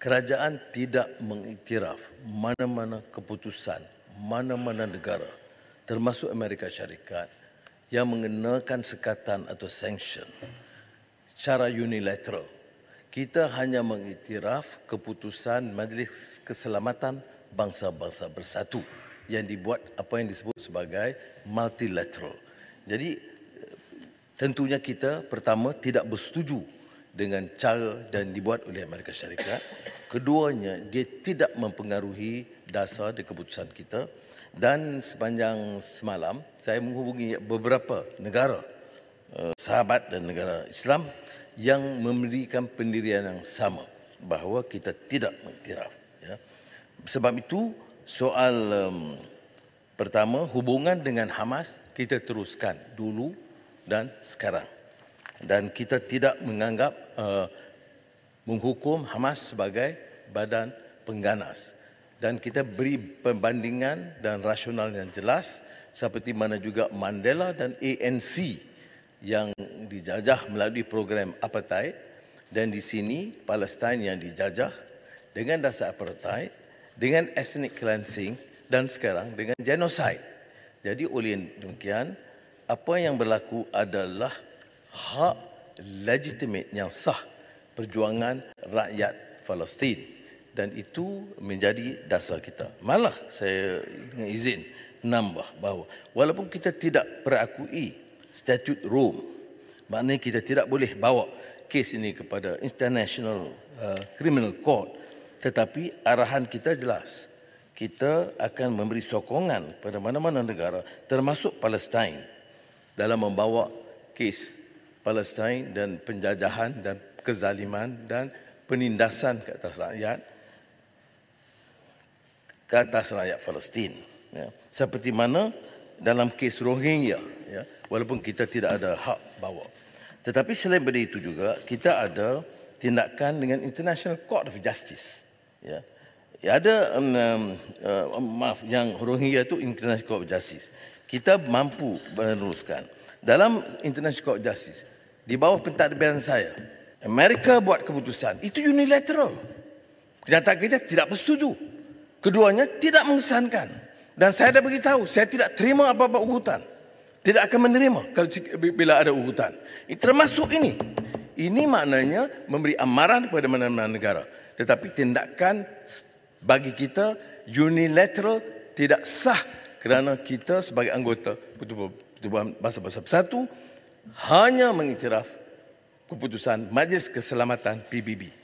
kerajaan tidak mengiktiraf mana-mana keputusan mana-mana negara termasuk Amerika Syarikat yang mengenakan sekatan atau sanction secara unilateral. Kita hanya mengiktiraf keputusan Majlis Keselamatan Bangsa-Bangsa Bersatu yang dibuat apa yang disebut sebagai multilateral. Jadi tentunya kita pertama tidak bersetuju dengan cara dan dibuat oleh Amerika Syarikat. Keduanya, dia tidak mempengaruhi dasar dan keputusan kita. Dan sepanjang semalam, saya menghubungi beberapa negara, eh, sahabat dan negara Islam yang memberikan pendirian yang sama bahawa kita tidak mengiktiraf. Ya. Sebab itu, soal pertama, hubungan dengan Hamas kita teruskan dulu dan sekarang dan kita tidak menganggap uh, menghukum Hamas sebagai badan pengganas dan kita beri perbandingan dan rasional yang jelas seperti mana juga Mandela dan ANC yang dijajah melalui program apartheid dan di sini Palestin yang dijajah dengan dasar apartheid dengan ethnic cleansing dan sekarang dengan genocide. Jadi oleh demikian apa yang berlaku adalah hak legitimate yang sah perjuangan rakyat Palestin dan itu menjadi dasar kita. Malah saya dengan izin nambah bahawa walaupun kita tidak perakui statut Rome maknanya kita tidak boleh bawa kes ini kepada international uh, criminal court tetapi arahan kita jelas kita akan memberi sokongan kepada mana-mana negara termasuk Palestin dalam membawa kes Palestine dan penjajahan dan kezaliman dan penindasan ke atas rakyat ke atas rakyat Palestin ya seperti mana dalam kes Rohingya ya walaupun kita tidak ada hak bawa tetapi selain daripada itu juga kita ada tindakan dengan International Court of Justice ya, ya ada um, um, uh, maaf yang Rohingya itu International Court of Justice kita mampu meneruskan. Dalam International Court of Justice, di bawah pentadbiran saya, Amerika buat keputusan, itu unilateral. Kenyataan kita tidak bersetuju. Keduanya tidak mengesankan. Dan saya dah beritahu, saya tidak terima apa-apa ugutan. Tidak akan menerima kalau bila ada ugutan. termasuk ini. Ini maknanya memberi amaran kepada mana-mana negara. Tetapi tindakan bagi kita unilateral tidak sah kerana kita sebagai anggota Pertubuhan Bangsa-Bangsa Bersatu hanya mengiktiraf keputusan Majlis Keselamatan PBB.